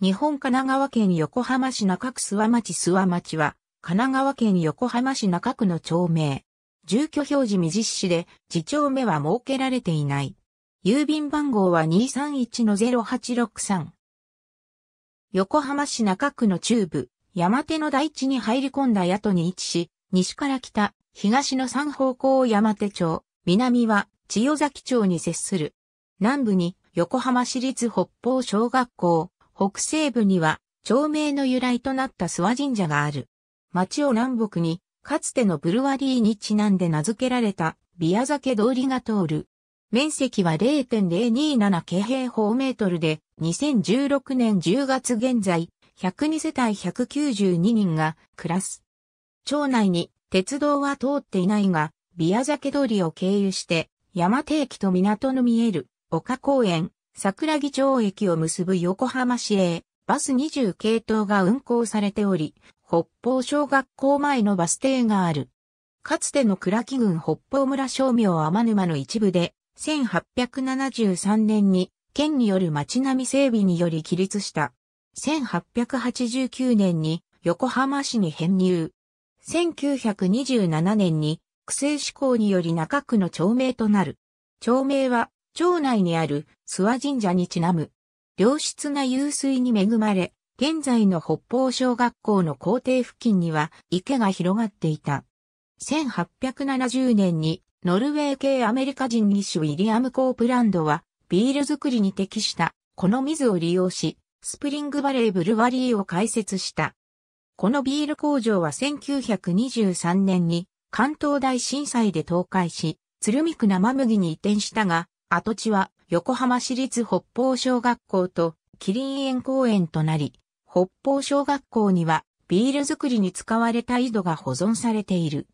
日本神奈川県横浜市中区諏訪町諏訪町は、神奈川県横浜市中区の町名。住居表示未実施で、自町名は設けられていない。郵便番号は231-0863。横浜市中区の中部、山手の台地に入り込んだ宿に位置し、西から北、東の三方向を山手町、南は千代崎町に接する。南部に横浜市立北方小学校、北西部には、町名の由来となった諏訪神社がある。町を南北に、かつてのブルワリーにちなんで名付けられた、ビア酒通りが通る。面積は0.027京平方メートルで、2016年10月現在、102世帯192人が暮らす。町内に鉄道は通っていないが、ビア酒通りを経由して、山定期と港の見える丘公園、桜木町駅を結ぶ横浜市営バス20系統が運行されており、北方小学校前のバス停がある。かつての倉木郡北方村商業天沼の一部で、1873年に県による町並み整備により起立した。1889年に横浜市に編入。1927年に区政施行により中区の町名となる。町名は町内にある諏訪神社にちなむ、良質な湧水に恵まれ、現在の北方小学校の校庭付近には池が広がっていた。1870年にノルウェー系アメリカ人義手ウィリアム・コープランドはビール作りに適したこの水を利用し、スプリングバレーブルワリーを開設した。このビール工場は1923年に関東大震災で倒壊し、鶴見区生麦に移転したが、跡地は横浜市立北方小学校と麒麟園公園となり、北方小学校にはビール作りに使われた井戸が保存されている。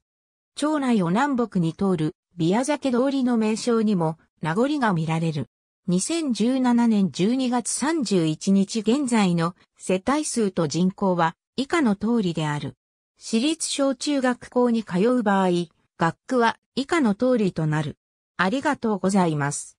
町内を南北に通るビア酒通りの名称にも名残が見られる。2017年12月31日現在の世帯数と人口は以下の通りである。私立小中学校に通う場合、学区は以下の通りとなる。ありがとうございます。